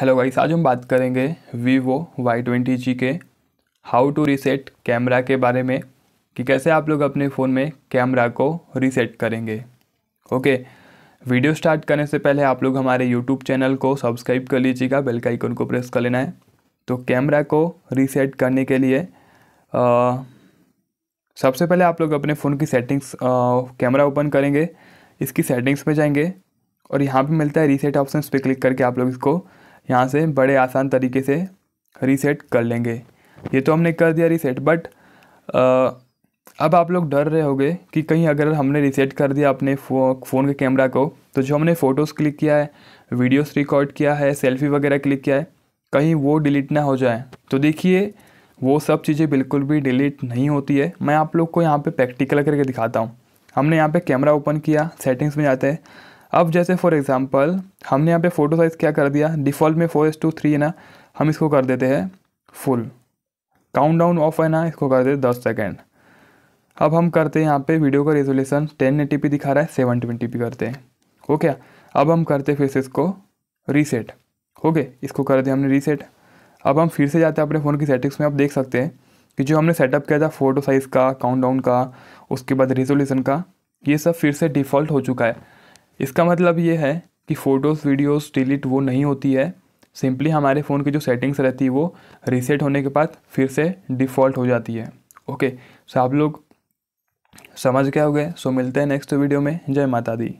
hello guys आज हम बात करेंगे वीवो वाई ट्वेंटी जी के हाउ टू रीसेट कैमरा के बारे में कि कैसे आप लोग अपने फ़ोन में कैमरा को रीसेट करेंगे ओके वीडियो स्टार्ट करने से पहले आप लोग हमारे यूट्यूब चैनल को सब्सक्राइब कर लीजिएगा बेल का आइकन को प्रेस कर लेना है तो कैमरा को रीसेट करने के लिए आ, सबसे पहले आप लोग अपने फ़ोन की सेटिंग्स कैमरा ओपन करेंगे इसकी सेटिंग्स में जाएंगे और यहाँ पे मिलता है रीसेट ऑप्शन पे क्लिक करके आप लोग इसको यहाँ से बड़े आसान तरीके से रीसेट कर लेंगे ये तो हमने कर दिया रीसेट बट अब आप लोग डर रहे होंगे कि कहीं अगर हमने रीसेट कर दिया अपने फो, फ़ोन के कैमरा को तो जो हमने फ़ोटोज़ क्लिक किया है वीडियोस रिकॉर्ड किया है सेल्फी वगैरह क्लिक किया है कहीं वो डिलीट ना हो जाए तो देखिए वो सब चीज़ें बिल्कुल भी डिलीट नहीं होती है मैं आप लोग को यहाँ पर प्रैक्टिकल करके दिखाता हूँ हमने यहाँ पर कैमरा ओपन किया सेटिंग्स में जाते हैं अब जैसे फॉर एग्ज़ाम्पल हमने यहाँ पे फ़ोटो साइज़ क्या कर दिया डिफ़ॉल्ट में फोर एस टू थ्री है ना हम इसको कर देते हैं फुल काउंट डाउन ऑफ है ना इसको कर देते दस सेकेंड अब हम करते हैं यहाँ पे वीडियो का रेजोल्यूशन टेन एटी पी दिखा रहा है सेवन ट्वेंटी पी करते हैं ओके अब हम करते फिर से इसको रीसेट ओके इसको कर दिया हमने रीसेट अब हम फिर से जाते हैं अपने फ़ोन की सेटिंग्स में आप देख सकते हैं कि जो हमने सेटअप किया था फ़ोटो साइज़ का काउंट डाउन का उसके बाद रेजोल्यूशन का ये सब फिर से डिफ़ॉल्ट हो चुका है इसका मतलब ये है कि फ़ोटोज़ वीडियोज़ डिलीट वो नहीं होती है सिंपली हमारे फ़ोन की जो सेटिंग्स रहती है वो रीसेट होने के बाद फिर से डिफ़ॉल्ट हो जाती है ओके सो आप लोग समझ गए हो गए सो मिलते हैं नेक्स्ट वीडियो में जय माता दी